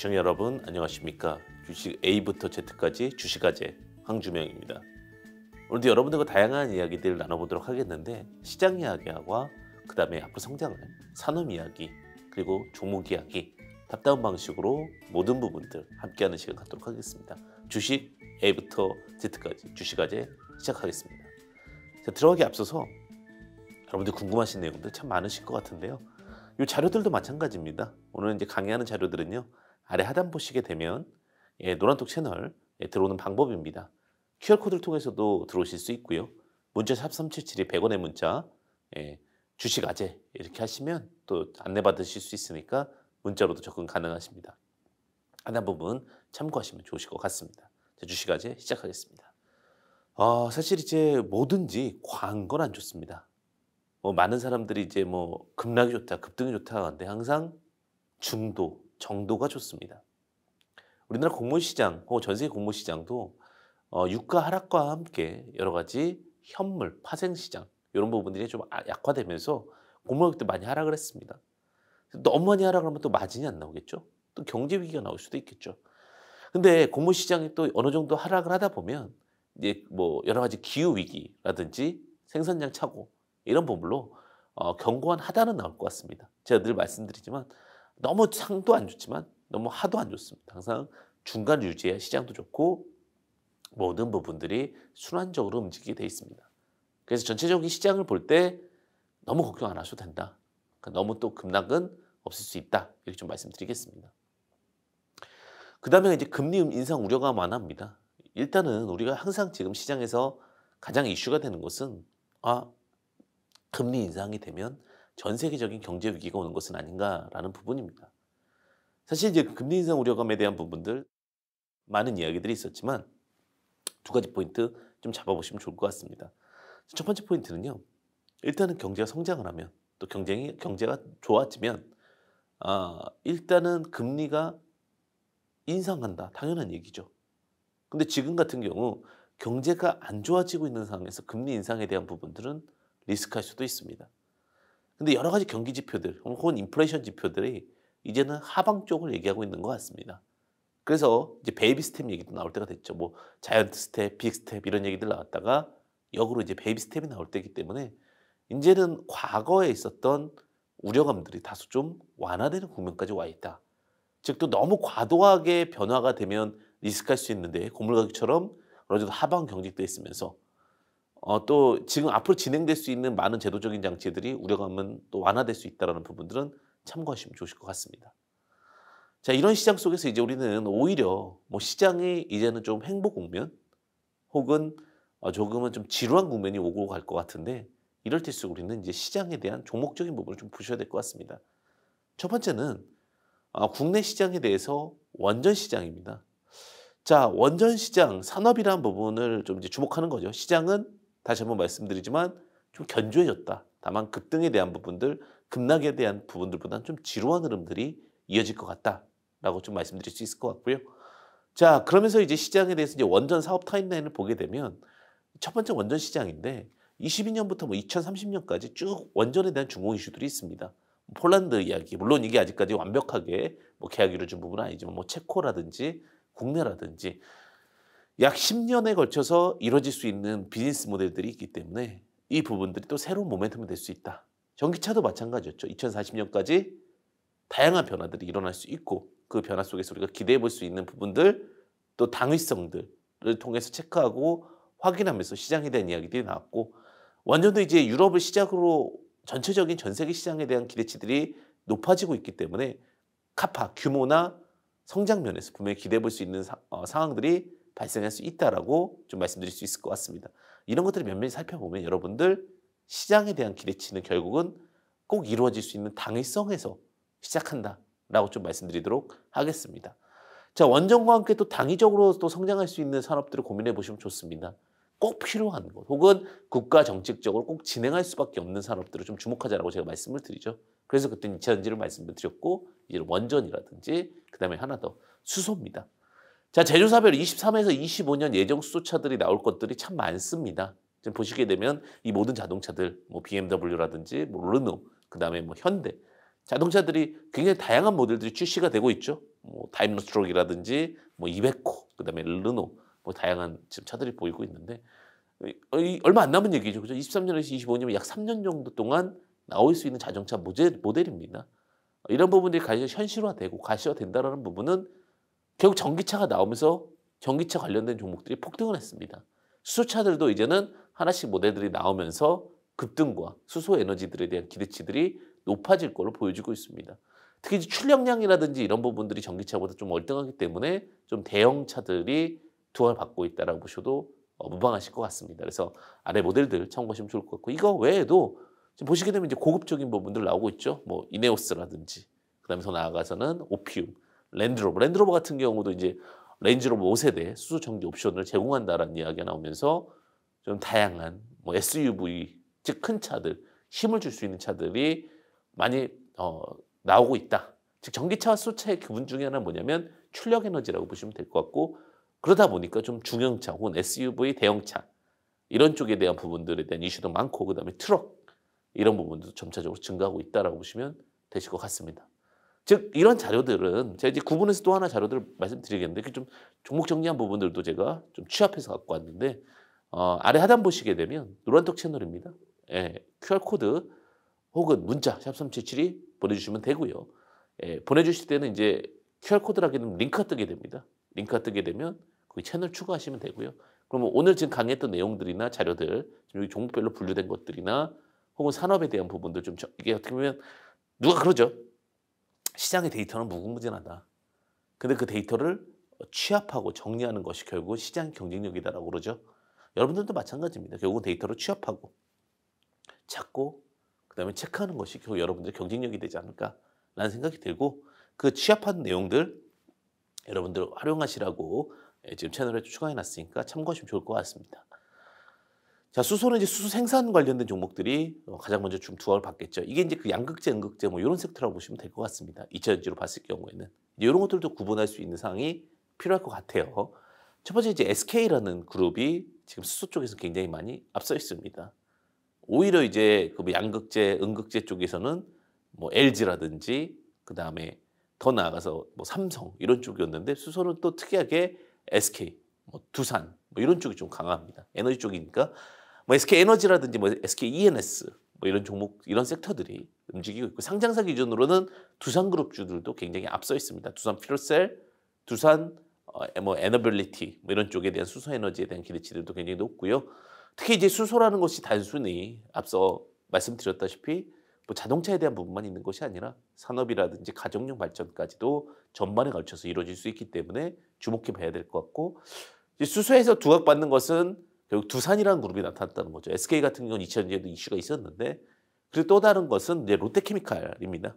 시청자 여러분 안녕하십니까? 주식 A부터 Z까지 주식아재 황주명입니다. 오늘도 여러분들과 다양한 이야기들을 나눠보도록 하겠는데 시장 이야기와 그 다음에 앞으로 성장할 산업 이야기 그리고 종목 이야기 답다운 방식으로 모든 부분들 함께하는 시간 갖도록 하겠습니다. 주식 A부터 Z까지 주식아재 시작하겠습니다. 자, 들어가기 앞서서 여러분들 궁금하신 내용들 참 많으실 것 같은데요. 이 자료들도 마찬가지입니다. 오늘 이제 강의하는 자료들은요. 아래 하단 보시게 되면 예, 노란톡 채널 예, 들어오는 방법입니다. QR코드를 통해서도 들어오실 수 있고요. 문자 샵3 7 7이 100원의 문자 예, 주식 아재 이렇게 하시면 또 안내받으실 수 있으니까 문자로도 접근 가능하십니다. 하단 부분 참고하시면 좋으실 것 같습니다. 자, 주식 아재 시작하겠습니다. 어, 사실 이제 뭐든지 과한 건안 좋습니다. 뭐 많은 사람들이 이제 뭐 급락이 좋다, 급등이 좋다 하는데 항상 중도 정도가 좋습니다. 우리나라 공모시장 혹은 전 세계 공모시장도 어, 유가 하락과 함께 여러 가지 현물, 파생시장 이런 부분들이 좀 아, 약화되면서 공모가도 많이 하락을 했습니다. 너무 많이 하락을 하면 또 마진이 안 나오겠죠. 또 경제 위기가 나올 수도 있겠죠. 근데 공모 시장이 또 어느 정도 하락을 하다 보면 이제 뭐 여러 가지 기후 위기라든지 생산량 차고 이런 부분로 어, 견고한 하단은 나올 것 같습니다. 제가 늘 말씀드리지만 너무 상도 안 좋지만 너무 하도 안 좋습니다. 항상 중간 유지해 시장도 좋고 모든 부분들이 순환적으로 움직이게 돼 있습니다. 그래서 전체적인 시장을 볼 때 너무 걱정 안 하셔도 된다. 그러니까 너무 또 급락은 없을 수 있다. 이렇게 좀 말씀드리겠습니다. 그 다음에 이제 금리 인상 우려가 많합니다. 일단은 우리가 항상 지금 시장에서 가장 이슈가 되는 것은 아, 금리 인상이 되면 전 세계적인 경제 위기가 오는 것은 아닌가라는 부분입니다. 사실 이제 그 금리 인상 우려감에 대한 부분들 많은 이야기들이 있었지만 두 가지 포인트 좀 잡아보시면 좋을 것 같습니다. 첫 번째 포인트는요. 일단은 경제가 성장을 하면 또 경쟁이 경제가 좋아지면 아, 일단은 금리가 인상한다. 당연한 얘기죠. 근데 지금 같은 경우 경제가 안 좋아지고 있는 상황에서 금리 인상에 대한 부분들은 리스크할 수도 있습니다. 근데 여러 가지 경기 지표들 혹은 인플레이션 지표들이 이제는 하방 쪽을 얘기하고 있는 것 같습니다. 그래서 이제 베이비 스텝 얘기도 나올 때가 됐죠. 뭐 자이언트 스텝, 빅 스텝 이런 얘기들 나왔다가 역으로 이제 베이비 스텝이 나올 때이기 때문에 이제는 과거에 있었던 우려감들이 다소 좀 완화되는 국면까지 와 있다. 즉 또 너무 과도하게 변화가 되면 리스크할 수 있는데 고물 가격처럼 어느 정도 하방 경직돼 있으면서 어, 또 지금 앞으로 진행될 수 있는 많은 제도적인 장치들이 우려감은 또 완화될 수 있다는 부분들은 참고하시면 좋으실 것 같습니다. 자, 이런 시장 속에서 이제 우리는 오히려 뭐 시장이 이제는 좀 행복 국면 혹은 어, 조금은 좀 지루한 국면이 오고 갈 것 같은데 이럴 때일수록 우리는 이제 시장에 대한 종목적인 부분을 좀 보셔야 될 것 같습니다. 첫 번째는 어, 국내 시장에 대해서 원전 시장입니다. 자, 원전 시장 산업이라는 부분을 좀 이제 주목하는 거죠. 시장은 다시 한번 말씀드리지만 좀 견조해졌다. 다만 급등에 대한 부분들, 급락에 대한 부분들보다는 좀 지루한 흐름들이 이어질 것 같다라고 좀 말씀드릴 수 있을 것 같고요. 자, 그러면서 이제 시장에 대해서 이제 원전 사업 타임라인을 보게 되면 첫 번째 원전 시장인데 22년부터 뭐 2030년까지 쭉 원전에 대한 중공 이슈들이 있습니다. 뭐 폴란드 이야기, 물론 이게 아직까지 완벽하게 뭐 계약 이루어진 부분은 아니지만 뭐 체코라든지 국내라든지 약 10년에 걸쳐서 이뤄질 수 있는 비즈니스 모델들이 있기 때문에 이 부분들이 또 새로운 모멘텀이 될 수 있다. 전기차도 마찬가지였죠. 2040년까지 다양한 변화들이 일어날 수 있고 그 변화 속에서 우리가 기대해 볼 수 있는 부분들 또 당위성들을 통해서 체크하고 확인하면서 시장에 대한 이야기들이 나왔고 완전히 이제 유럽을 시작으로 전체적인 전 세계 시장에 대한 기대치들이 높아지고 있기 때문에 카파 규모나 성장 면에서 분명히 기대해 볼 수 있는 사, 어, 상황들이 발생할 수 있다라고 좀 말씀드릴 수 있을 것 같습니다. 이런 것들을 면밀히 살펴보면 여러분들 시장에 대한 기대치는 결국은 꼭 이루어질 수 있는 당위성에서 시작한다라고 좀 말씀드리도록 하겠습니다. 자, 원전과 함께 또 당위적으로 또 성장할 수 있는 산업들을 고민해 보시면 좋습니다. 꼭 필요한 것 혹은 국가 정책적으로 꼭 진행할 수밖에 없는 산업들을 좀 주목하자라고 제가 말씀을 드리죠. 그래서 그때 이차전지를 말씀을 드렸고 이제 원전이라든지 그다음에 하나 더 수소입니다. 자, 제조사별 23에서 25년 예정 수소차들이 나올 것들이 참 많습니다. 지금 보시게 되면 이 모든 자동차들, 뭐 BMW라든지, 뭐 르노, 그 다음에 뭐 현대, 자동차들이 굉장히 다양한 모델들이 출시가 되고 있죠. 뭐 다임러 스트록이라든지, 뭐 이베코, 그 다음에 르노, 뭐 다양한 지금 차들이 보이고 있는데, 얼마 안 남은 얘기죠. 그죠? 23년에서 2 5년약 3년 정도 동안 나올 수 있는 자동차 모델, 모델입니다. 이런 부분들이 가시 현실화되고 가시화된다라는 부분은 결국 전기차가 나오면서 전기차 관련된 종목들이 폭등을 했습니다. 수소차들도 이제는 하나씩 모델들이 나오면서 급등과 수소 에너지들에 대한 기대치들이 높아질 걸로 보여지고 있습니다. 특히 이제 출력량이라든지 이런 부분들이 전기차보다 좀 월등하기 때문에 좀 대형차들이 두각를 받고 있다라고 보셔도 어, 무방하실 것 같습니다. 그래서 아래 모델들 참고하시면 좋을 것 같고 이거 외에도 지금 보시게 되면 이제 고급적인 부분들 나오고 있죠. 뭐 이네오스라든지 그다음에 더 나아가서는 오피움 랜드로버. 랜드로버 같은 경우도 이제 렌즈로버 5세대 수소 전기 옵션을 제공한다라는 이야기가 나오면서 좀 다양한 뭐 SUV 즉 큰 차들 힘을 줄 수 있는 차들이 많이 어, 나오고 있다. 즉 전기차와 수소차의 기분 중에 하나는 뭐냐면 출력 에너지라고 보시면 될 것 같고 그러다 보니까 좀 중형차 혹은 SUV 대형차 이런 쪽에 대한 부분들에 대한 이슈도 많고 그다음에 트럭 이런 부분도 점차적으로 증가하고 있다라고 보시면 되실 것 같습니다. 즉 이런 자료들은 제가 이제 구분해서 또 하나 자료들을 말씀드리겠는데 그 좀 종목 정리한 부분들도 제가 좀 취합해서 갖고 왔는데 어, 아래 하단 보시게 되면 노란톡 채널입니다. 예, QR 코드 혹은 문자 샵 377이 보내주시면 되고요. 예, 보내주실 때는 이제 QR 코드라고 하면 링크가 뜨게 됩니다. 링크가 뜨게 되면 그 채널 추가하시면 되고요. 그러면 오늘 지금 강의했던 내용들이나 자료들 지금 여기 종목별로 분류된 것들이나 혹은 산업에 대한 부분들 좀 이게 어떻게 보면 누가 그러죠. 시장의 데이터는 무궁무진하다. 근데 그 데이터를 취합하고 정리하는 것이 결국 시장 경쟁력이다라고 그러죠. 여러분들도 마찬가지입니다. 결국은 데이터를 취합하고 찾고 그다음에 체크하는 것이 결국 여러분들의 경쟁력이 되지 않을까라는 생각이 들고 그 취합한 내용들 여러분들 활용하시라고 예, 지금 채널에 추가해 놨으니까 참고하시면 좋을 것 같습니다. 자, 수소는 이제 수소 생산 관련된 종목들이 어, 가장 먼저 좀 두각을 받겠죠. 이게 이제 그 양극재, 음극재 뭐 이런 섹터라고 보시면 될 것 같습니다. 2차전지로 봤을 경우에는. 이런 것들도 구분할 수 있는 상황이 필요할 것 같아요. 첫 번째 이제 SK라는 그룹이 지금 수소 쪽에서 굉장히 많이 앞서 있습니다. 오히려 이제 그 뭐 양극재, 음극재 쪽에서는 뭐 LG라든지 그 다음에 더 나아가서 뭐 삼성 이런 쪽이었는데 수소는 또 특이하게 SK, 뭐 두산 뭐 이런 쪽이 좀 강합니다. 에너지 쪽이니까 뭐 SK 에너지라든지 뭐 SK ENS 뭐 이런 종목 이런 섹터들이 움직이고 있고 상장사 기준으로는 두산그룹주들도 굉장히 앞서 있습니다. 두산 필셀, 두산 어, 뭐 에너빌리티 뭐 이런 쪽에 대한 수소 에너지에 대한 기대치들도 굉장히 높고요. 특히 이제 수소라는 것이 단순히 앞서 말씀드렸다시피 뭐 자동차에 대한 부분만 있는 것이 아니라 산업이라든지 가정용 발전까지도 전반에 걸쳐서 이루어질 수 있기 때문에 주목해 봐야 될 것 같고 이제 수소에서 두각받는 것은 결국 두산이라는 그룹이 나타났다는 거죠. SK 같은 경우는 2000년에도 이슈가 있었는데 그리고 또 다른 것은 이제 롯데케미칼입니다.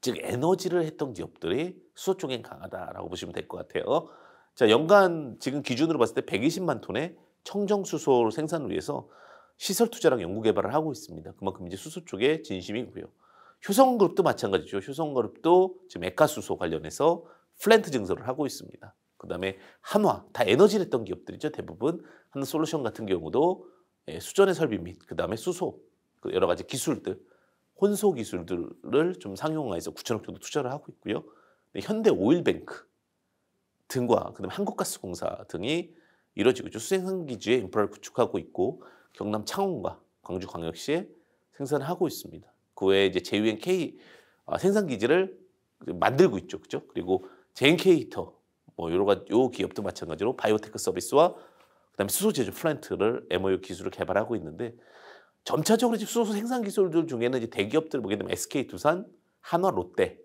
즉 에너지를 했던 기업들이 수소 쪽엔 강하다라고 보시면 될 것 같아요. 자 연간 지금 기준으로 봤을 때 120만 톤의 청정수소 생산을 위해서 시설 투자랑 연구 개발을 하고 있습니다. 그만큼 이제 수소 쪽에 진심이고요. 효성그룹도 마찬가지죠. 효성그룹도 지금 액화수소 관련해서 플랜트 증설을 하고 있습니다. 그다음에 한화 다 에너지를 했던 기업들이죠. 대부분 한 솔루션 같은 경우도 예, 수전의 설비 및 그다음에 수소 그 여러 가지 기술들 혼소 기술들을 좀 상용화해서 9천억 정도 투자를 하고 있고요. 현대 오일뱅크 등과 그다음 한국가스공사 등이 이뤄지고 있죠. 수생산기지에 인프라를 구축하고 있고 경남 창원과 광주광역시에 생산하고 을 있습니다. 그 외에 이제 JUNK 아, 생산기지를 만들고 있죠. 그죠? 그리고 JNK 히터 뭐 여러 가지 요 기업도 마찬가지로 바이오테크 서비스와 그다음에 수소 제조 플랜트를 MOU 기술을 개발하고 있는데 점차적으로 지금 수소 생산 기술들 중에는 이제 대기업들 보게 되면 SK 두산, 한화, 롯데,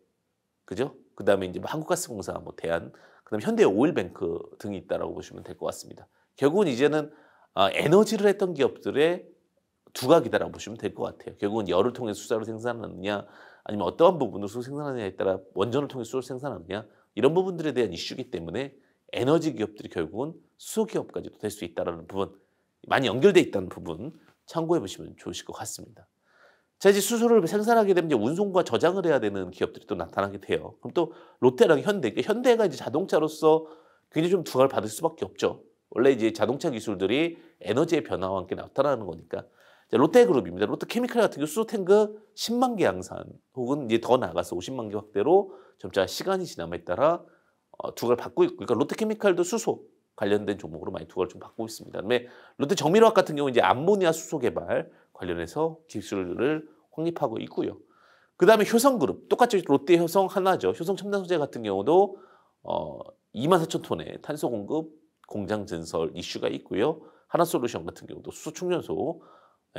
그죠? 그다음에 이제 뭐 한국가스공사, 뭐 대한, 그다음에 현대 오일뱅크 등이 있다라고 보시면 될 것 같습니다. 결국은 이제는 아, 에너지를 했던 기업들의 두각이다라고 보시면 될 것 같아요. 결국은 열을 통해 수자로 생산하느냐, 아니면 어떠한 부분을 수소 생산하느냐에 따라 원전을 통해 수소 를 생산하느냐, 이런 부분들에 대한 이슈기 때문에 에너지 기업들이 결국은 수소기업까지도 될 수 있다는 부분 많이 연결돼 있다는 부분 참고해 보시면 좋으실 것 같습니다. 자 이제 수소를 생산하게 되면 이제 운송과 저장을 해야 되는 기업들이 또 나타나게 돼요. 그럼 또 롯데랑 현대, 현대가 이제 자동차로서 굉장히 좀 두각을 받을 수밖에 없죠. 원래 이제 자동차 기술들이 에너지의 변화와 함께 나타나는 거니까. 롯데그룹입니다. 롯데케미칼 같은 경우 수소 탱크 10만 개 양산 혹은 이제 더 나가서 50만 개 확대로 점차 시간이 지남에 따라 어, 두각을 받고 있고, 그러니까 롯데케미칼도 수소 관련된 종목으로 많이 두각을 좀 받고 있습니다. 그다음에 롯데 정밀화학 같은 경우 이제 암모니아 수소 개발 관련해서 기술을 확립하고 있고요. 그다음에 효성그룹 똑같이 롯데 효성 하나죠. 효성 첨단 소재 같은 경우도 어, 2만 4천 톤의 탄소 공급 공장 전설 이슈가 있고요. 하나솔루션 같은 경우도 수소 충전소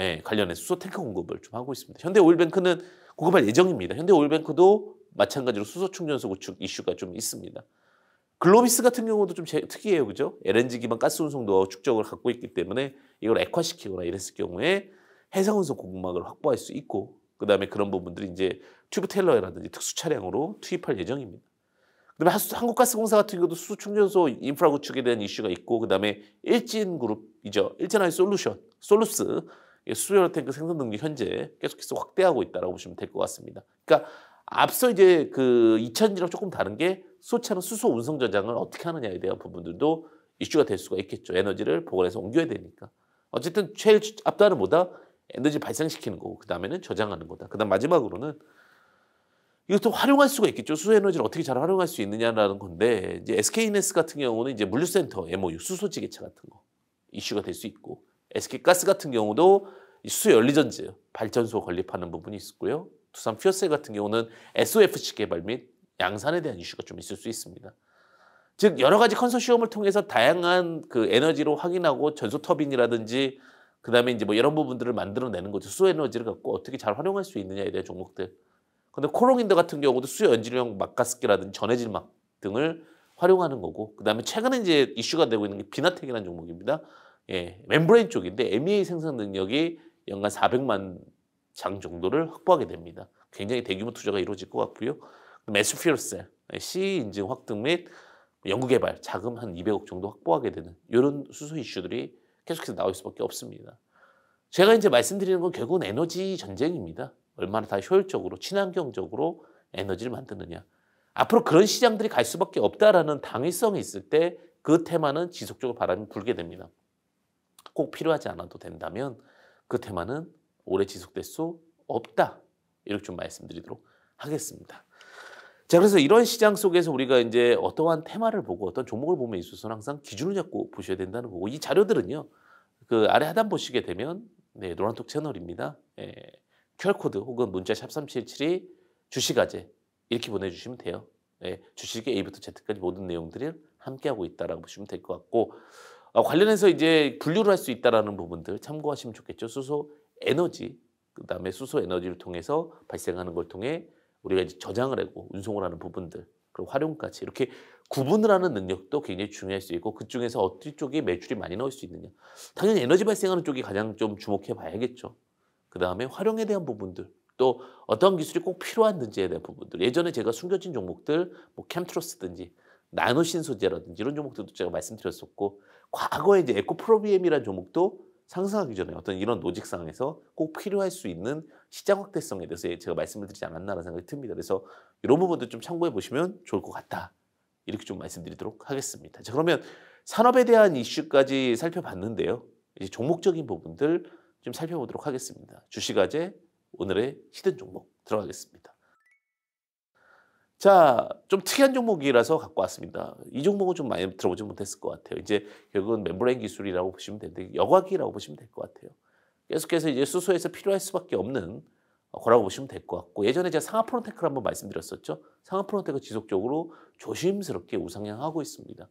예, 관련해 수소 탱크 공급을 좀 하고 있습니다. 현대오일뱅크는 공급할 예정입니다. 현대오일뱅크도 마찬가지로 수소 충전소 구축 이슈가 좀 있습니다. 글로비스 같은 경우도 좀 특이해요, 그죠? LNG 기반 가스 운송도 축적을 갖고 있기 때문에 이걸 액화시키거나 이랬을 경우에 해상 운송 공급망을 확보할 수 있고 그 다음에 그런 부분들이 이제 튜브 텔러라든지 특수 차량으로 투입할 예정입니다. 그다음에 한국가스공사 같은 경우도 수소충전소 인프라 구축에 대한 이슈가 있고 그다음에 일진그룹이죠. 일진하이 솔루션, 솔루스 수열 탱크 생산 능력 현재 계속해서 확대하고 있다라고 보시면 될 것 같습니다. 그러니까 앞서 이제 그 2000이랑 조금 다른 게 수차는 수소 운송 저장을 어떻게 하느냐에 대한 부분들도 이슈가 될 수가 있겠죠. 에너지를 복원해서 옮겨야 되니까. 어쨌든 제일 앞단은 뭐다? 에너지 발생시키는 거고 그 다음에는 저장하는 거다. 그 다음 마지막으로는 이것도 활용할 수가 있겠죠. 수소에너지를 어떻게 잘 활용할 수 있느냐라는 건데 이제 SKNS 같은 경우는 이제 물류센터 MOU 수소지게차 같은 거 이슈가 될 수 있고 SK가스 같은 경우도 수소 연리전지 발전소 건립하는 부분이 있고요. 두산 퓨어셀 같은 경우는 SOFC 개발 및 양산에 대한 이슈가 좀 있을 수 있습니다. 즉 여러 가지 컨소시엄을 통해서 다양한 그 에너지로 확인하고 전소 터빈이라든지 그다음에 이제 뭐 이런 부분들을 만들어내는 거죠. 수소 에너지를 갖고 어떻게 잘 활용할 수 있느냐에 대한 종목들. 근데 코롱인더 같은 경우도 수요 연질형 막가스기라든지 전해질막 등을 활용하는 거고 그다음에 최근에 이제 이슈가 되고 있는 게 비나텍이라는 종목입니다. 예, 멤브레인 쪽인데 MEA 생산 능력이 연간 400만 장 정도를 확보하게 됩니다. 굉장히 대규모 투자가 이루어질 것 같고요. 메스피어셀 C 인증 확등 및 연구개발 자금 한 200억 정도 확보하게 되는 이런 수소 이슈들이 계속해서 나올 수밖에 없습니다. 제가 이제 말씀드리는 건 결국은 에너지 전쟁입니다. 얼마나 다 효율적으로 친환경적으로 에너지를 만드느냐. 앞으로 그런 시장들이 갈 수밖에 없다라는 당위성이 있을 때 그 테마는 지속적으로 바람이 불게 됩니다. 꼭 필요하지 않아도 된다면 그 테마는 오래 지속될 수 없다. 이렇게 좀 말씀드리도록 하겠습니다. 자, 그래서 이런 시장 속에서 우리가 이제 어떠한 테마를 보고 어떤 종목을 보면 있어서는 항상 기준을 잡고 보셔야 된다는 거고 이 자료들은요. 그 아래 하단 보시게 되면 네, 노란톡 채널입니다. 예. QR코드 혹은 문자 샵 3777이 주식아재 이렇게 보내주시면 돼요. 예, 주식의 A부터 Z까지 모든 내용들을 함께하고 있다라고 보시면 될 것 같고 어, 관련해서 이제 분류를 할 수 있다라는 부분들 참고하시면 좋겠죠. 수소 에너지 그다음에 수소 에너지를 통해서 발생하는 걸 통해 우리가 이제 저장을 하고 운송을 하는 부분들 그리고 활용까지 이렇게 구분을 하는 능력도 굉장히 중요할 수 있고 그 중에서 어떤 쪽이 매출이 많이 나올 수 있느냐 당연히 에너지 발생하는 쪽이 가장 좀 주목해 봐야겠죠. 그 다음에 활용에 대한 부분들, 또 어떤 기술이 꼭 필요한지에 대한 부분들. 예전에 제가 숨겨진 종목들, 뭐 캠트로스든지 나노신 소재라든지 이런 종목들도 제가 말씀드렸었고, 과거에 이제 에코프로비엠이라는 종목도 상승하기 전에 어떤 이런 노직 상황에서 꼭 필요할 수 있는 시장 확대성에 대해서 예, 제가 말씀을 드리지 않았나라는 생각이 듭니다. 그래서 이런 부분도 좀 참고해 보시면 좋을 것 같다. 이렇게 좀 말씀드리도록 하겠습니다. 자, 그러면 산업에 대한 이슈까지 살펴봤는데요. 이제 종목적인 부분들 좀 살펴보도록 하겠습니다. 주식아재 오늘의 히든 종목 들어가겠습니다. 자, 좀 특이한 종목이라서 갖고 왔습니다. 이 종목은 좀 많이 들어보지 못했을 것 같아요. 이제 결국은 멤브레인 기술이라고 보시면 되는데 여과기라고 보시면 될 것 같아요. 계속해서 이제 수소에서 필요할 수밖에 없는 어, 거라고 보시면 될 것 같고 예전에 제가 상하 프론테크를 한번 말씀드렸었죠. 상하 프론테크 지속적으로 조심스럽게 우상향하고 있습니다.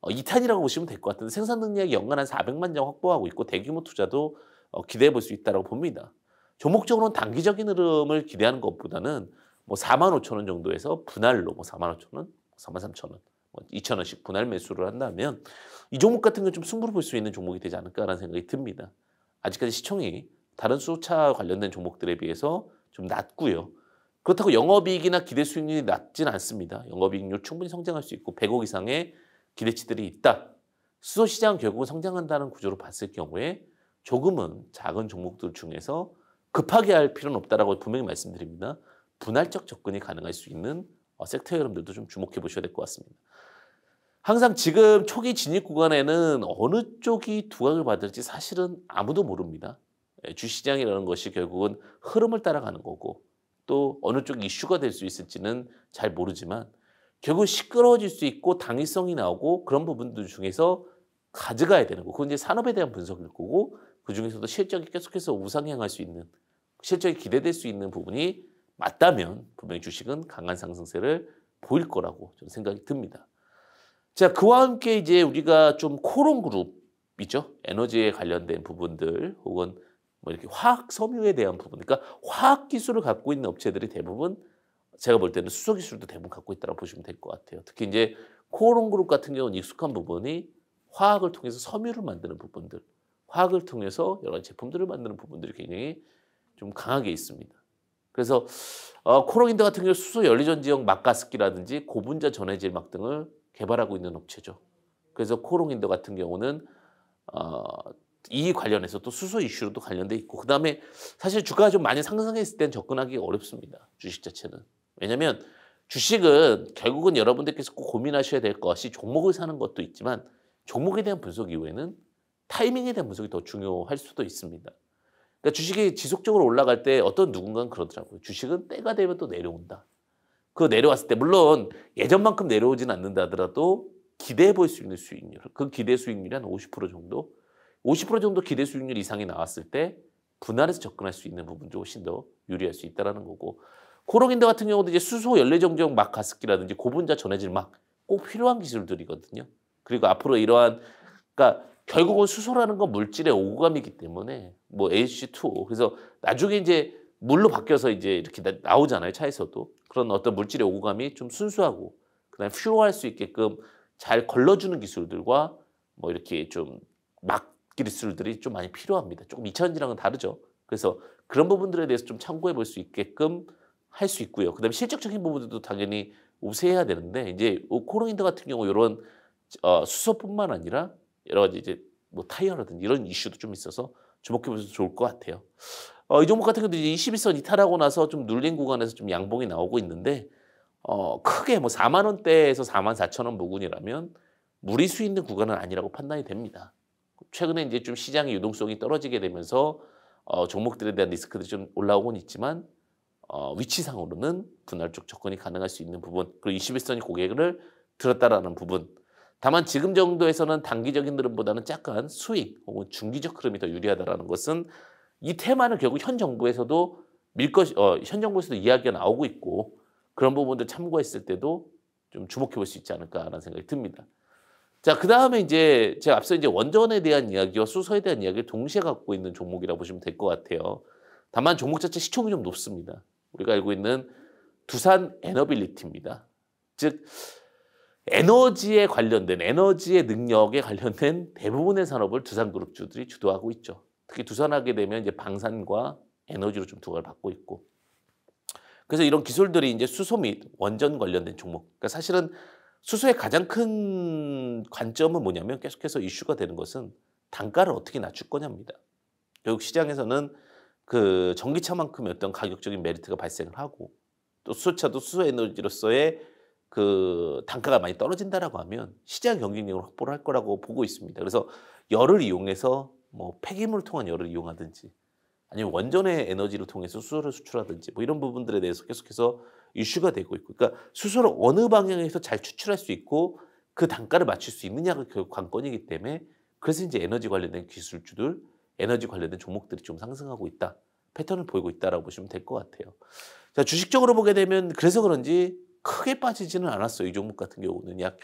어, 2탄이라고 보시면 될 것 같은데 생산 능력이 연간 한 400만 장 확보하고 있고 대규모 투자도 어, 기대해 볼 수 있다고 봅니다. 종목적으로는 단기적인 흐름을 기대하는 것보다는 뭐 4만 5천 원 정도에서 분할로 뭐 4만 5천 원, 4만 3천 원, 뭐 2천 뭐 원씩 분할 매수를 한다면 이 종목 같은 건 좀 승부를 볼 수 있는 종목이 되지 않을까라는 생각이 듭니다. 아직까지 시청이 다른 수차 소 관련된 종목들에 비해서 좀 낮고요. 그렇다고 영업이익이나 기대 수익률이 낮진 않습니다. 영업이익률 충분히 성장할 수 있고 100억 이상의 기대치들이 있다. 수소시장 결국은 성장한다는 구조로 봤을 경우에 조금은 작은 종목들 중에서 급하게 할 필요는 없다라고 분명히 말씀드립니다. 분할적 접근이 가능할 수 있는 어, 섹터 여러분들도 좀 주목해 보셔야 될 것 같습니다. 항상 지금 초기 진입 구간에는 어느 쪽이 두각을 받을지 사실은 아무도 모릅니다. 예, 주시장이라는 것이 결국은 흐름을 따라가는 거고 또 어느 쪽 이슈가 될 수 있을지는 잘 모르지만 결국 시끄러워질 수 있고 당위성이 나오고 그런 부분들 중에서 가져가야 되는 거. 그건 이제 산업에 대한 분석일 거고 그 중에서도 실적이 계속해서 우상향할 수 있는 실적이 기대될 수 있는 부분이 맞다면 분명히 주식은 강한 상승세를 보일 거라고 저는 생각이 듭니다. 자, 그와 함께 이제 우리가 좀 코론 그룹이죠. 에너지에 관련된 부분들 혹은 뭐 이렇게 화학 섬유에 대한 부분, 그러니까 화학 기술을 갖고 있는 업체들이 대부분 제가 볼 때는 수소 기술도 대부분 갖고 있다고 보시면 될 것 같아요. 특히 이제 코롱 그룹 같은 경우는 익숙한 부분이 화학을 통해서 섬유를 만드는 부분들, 화학을 통해서 여러 가지 제품들을 만드는 부분들이 굉장히 좀 강하게 있습니다. 그래서 어, 코롱인더 같은 경우 수소 연리전 지역 막가스기라든지 고분자 전해질 막 등을 개발하고 있는 업체죠. 그래서 코롱인더 같은 경우는 어, 이 관련해서 또 수소 이슈로도 관련돼 있고 그 다음에 사실 주가가 좀 많이 상승했을 땐 접근하기 어렵습니다. 주식 자체는 왜냐하면 주식은 결국은 여러분들께서 꼭 고민하셔야 될 것이 종목을 사는 것도 있지만 종목에 대한 분석 이후에는 타이밍에 대한 분석이 더 중요할 수도 있습니다. 그러니까 주식이 지속적으로 올라갈 때 어떤 누군가는 그러더라고요. 주식은 때가 되면 또 내려온다. 그 내려왔을 때 물론 예전만큼 내려오진 않는다 하더라도 기대해 볼 수 있는 수익률. 그 기대 수익률이 한 50% 정도. 50% 정도 기대 수익률 이상이 나왔을 때 분할해서 접근할 수 있는 부분도 훨씬 더 유리할 수 있다라는 거고 코록인더 같은 경우도 이제 수소 연료 정정 막 가습기라든지 고분자 전해질 막 꼭 필요한 기술들이거든요. 그리고 앞으로 이러한 그러니까 결국은 수소라는 건 물질의 오감이기 때문에 뭐 H2O 그래서 나중에 이제 물로 바뀌어서 이제 이렇게 나오잖아요 차에서도 그런 어떤 물질의 오감이 좀 순수하고 그다음에 퓨로할 수 있게끔 잘 걸러주는 기술들과 뭐 이렇게 좀 막 기술들이 좀 많이 필요합니다 조금 이차원지랑은 다르죠 그래서 그런 부분들에 대해서 좀 참고해 볼 수 있게끔 할 수 있고요 그다음에 실적적인 부분들도 당연히 우세해야 되는데 이제 코로인더 같은 경우 이런 어, 수소뿐만 아니라 여러 가지 이제 뭐 타이어라든지 이런 이슈도 좀 있어서 주목해보셔도 좋을 것 같아요. 어, 이 종목 같은 경우도 이제 21선 이탈하고 나서 좀 눌린 구간에서 좀 양봉이 나오고 있는데 어, 크게 뭐 4만 원대에서 4만 4천 원 부근이라면 무리수 있는 구간은 아니라고 판단이 됩니다. 최근에 이제 좀 시장의 유동성이 떨어지게 되면서 어, 종목들에 대한 리스크들좀 올라오곤 있지만 어, 위치상으로는 분할적 접근이 가능할 수 있는 부분 그리고 21선이 고객을 들었다라는 부분 다만 지금 정도에서는 단기적인 흐름보다는 약간 수익 혹은 중기적 흐름이 더 유리하다라는 것은 이 테마는 결국 현 정부에서도 밀것 어, 현 정부에서도 이야기가 나오고 있고 그런 부분들 참고했을 때도 좀 주목해 볼 수 있지 않을까라는 생각이 듭니다. 자, 그 다음에 이제 제가 앞서 이제 원전에 대한 이야기와 수소에 대한 이야기를 동시에 갖고 있는 종목이라고 보시면 될 것 같아요. 다만 종목 자체 시총이 좀 높습니다. 우리가 알고 있는 두산 에너빌리티입니다. 즉, 에너지에 관련된 에너지의 능력에 관련된 대부분의 산업을 두산그룹주들이 주도하고 있죠. 특히 두산하게 되면 이제 방산과 에너지로 좀 두각을 받고 있고. 그래서 이런 기술들이 이제 수소 및 원전 관련된 종목. 그러니까 사실은 수소의 가장 큰 관점은 뭐냐면 계속해서 이슈가 되는 것은 단가를 어떻게 낮출 거냐입니다. 결국 시장에서는 그 전기차만큼의 어떤 가격적인 메리트가 발생을 하고 또 수소차도 수소 에너지로서의 그 단가가 많이 떨어진다라고 하면 시장 경쟁력을 확보를 할 거라고 보고 있습니다. 그래서 열을 이용해서 뭐 폐기물을 통한 열을 이용하든지 아니면 원전의 에너지를 통해서 수소를 수출하든지 뭐 이런 부분들에 대해서 계속해서 이슈가 되고 있고 그러니까 수소를 어느 방향에서 잘 추출할 수 있고 그 단가를 맞출 수 있느냐가 결국 관건이기 때문에 그래서 이제 에너지 관련된 기술주들 에너지 관련된 종목들이 좀 상승하고 있다 패턴을 보이고 있다라고 보시면 될 것 같아요. 자 주식적으로 보게 되면 그래서 그런지 크게 빠지지는 않았어요. 이 종목 같은 경우는 약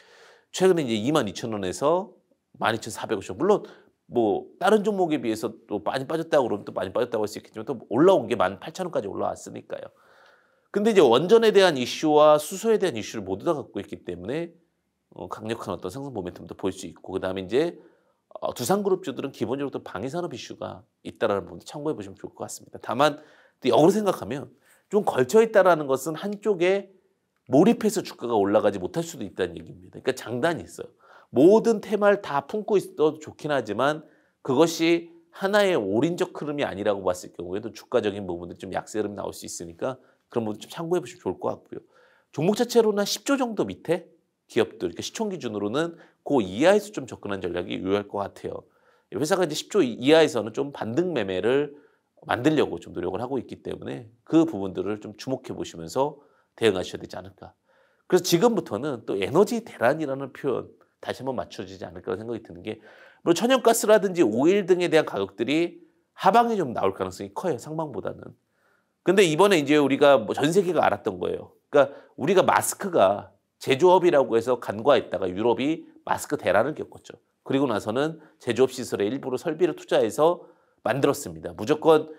최근에 이제 2만 2천 원에서 12,450원. 물론 뭐 다른 종목에 비해서 또 많이 빠졌다고 그러면 또 많이 빠졌다고 할 수 있겠지만 또 올라온 게1 8천원까지 올라왔으니까요. 근데 이제 원전에 대한 이슈와 수소에 대한 이슈를 모두 다 갖고 있기 때문에 어, 강력한 어떤 상승 모멘텀도 볼 수 있고 그다음에 이제 어, 두산그룹주들은 기본적으로 또 방위산업 이슈가 있다라는 부분 도 참고해 보시면 좋을 것 같습니다. 다만 또 역으로 생각하면 좀 걸쳐 있다라는 것은 한쪽에 몰입해서 주가가 올라가지 못할 수도 있다는 얘기입니다. 그러니까 장단이 있어요. 모든 테마를 다 품고 있어도 좋긴 하지만 그것이 하나의 올인적 흐름이 아니라고 봤을 경우에도 주가적인 부분들 좀 약세 흐름이 나올 수 있으니까 그런 부분 좀 참고해 보시면 좋을 것 같고요. 종목 자체로는 한 10조 정도 밑에 기업들, 그러니까 시총 기준으로는 그 이하에서 좀 접근한 전략이 유효할 것 같아요. 회사가 이제 10조 이하에서는 좀 반등 매매를 만들려고 좀 노력을 하고 있기 때문에 그 부분들을 좀 주목해 보시면서 대응하셔야 되지 않을까. 그래서 지금부터는 또 에너지 대란이라는 표현 다시 한번 맞춰지지 않을까 생각이 드는 게 물론 천연가스라든지 오일 등에 대한 가격들이 하방에 좀 나올 가능성이 커요. 상방보다는. 근데 이번에 이제 우리가 뭐 전 세계가 알았던 거예요. 그러니까 우리가 마스크가 제조업이라고 해서 간과했다가 유럽이 마스크 대란을 겪었죠. 그리고 나서는 제조업 시설에 일부러 설비를 투자해서 만들었습니다. 무조건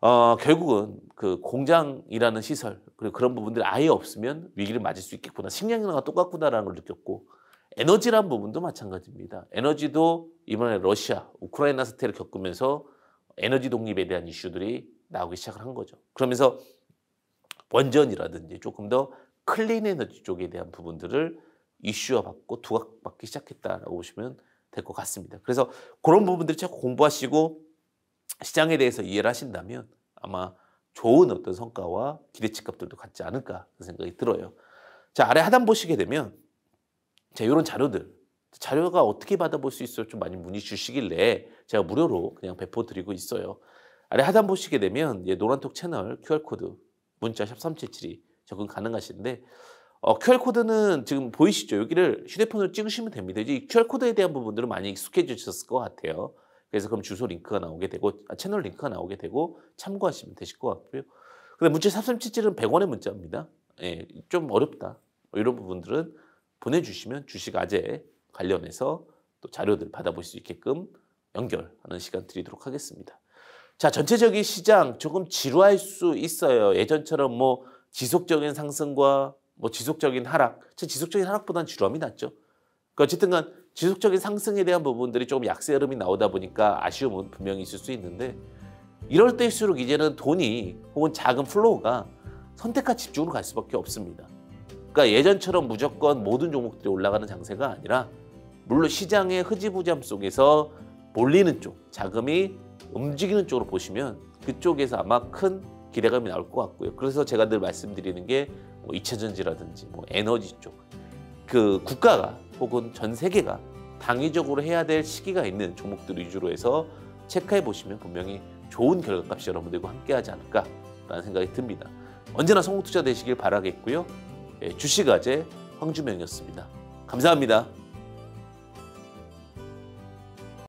어, 결국은 그 공장이라는 시설 그리고 그런 부분들이 아예 없으면 위기를 맞을 수 있겠구나 식량이랑 똑같구나라는 걸 느꼈고 에너지란 부분도 마찬가지입니다. 에너지도 이번에 러시아 우크라이나 사태를 겪으면서 에너지 독립에 대한 이슈들이 나오기 시작을 한 거죠. 그러면서 원전이라든지 조금 더 클린 에너지 쪽에 대한 부분들을 이슈화 받고 두각받기 시작했다라고 보시면 될 것 같습니다. 그래서 그런 부분들을 자꾸 공부하시고 시장에 대해서 이해를 하신다면 아마 좋은 어떤 성과와 기대치값들도 같지 않을까 생각이 들어요. 자, 아래 하단 보시게 되면 자, 이런 자료들 자료가 어떻게 받아볼 수 있어요? 좀 많이 문의 주시길래 제가 무료로 그냥 배포 드리고 있어요. 아래 하단 보시게 되면 예, 노란톡 채널 QR코드 문자 샵3 7 7이 적응 가능하신데 어, QR코드는 지금 보이시죠? 여기를 휴대폰으로 찍으시면 됩니다. 이제 QR코드에 대한 부분들은 많이 익숙해지셨을 것 같아요. 그래서 그럼 주소 링크가 나오게 되고 아, 채널 링크가 나오게 되고 참고하시면 되실 것 같고요. 근데 문자 3377은 100원의 문자입니다. 예, 좀 어렵다. 뭐 이런 부분들은 보내주시면 주식 아재 관련해서 또 자료들 받아볼 수 있게끔 연결하는 시간 드리도록 하겠습니다. 자, 전체적인 시장 조금 지루할 수 있어요. 예전처럼 뭐 지속적인 상승과 뭐 지속적인 하락. 지속적인 하락보다는 지루함이 낫죠. 그 그러니까 어쨌든 간 지속적인 상승에 대한 부분들이 조금 약세 흐름이 나오다 보니까 아쉬움은 분명히 있을 수 있는데 이럴 때일수록 이제는 돈이 혹은 자금 플로우가 선택과 집중으로 갈 수밖에 없습니다. 그러니까 예전처럼 무조건 모든 종목들이 올라가는 장세가 아니라 물론 시장의 흐지부지함 속에서 몰리는 쪽, 자금이 움직이는 쪽으로 보시면 그쪽에서 아마 큰 기대감이 나올 것 같고요. 그래서 제가 늘 말씀드리는 게뭐 이차전지라든지 뭐 에너지 쪽, 그 국가가 혹은 전 세계가 당위적으로 해야 될 시기가 있는 종목들 위주로 해서 체크해 보시면 분명히 좋은 결과값이 여러분들과 함께하지 않을까라는 생각이 듭니다. 언제나 성공 투자 되시길 바라겠고요. 예, 주식아재 황주명이었습니다. 감사합니다.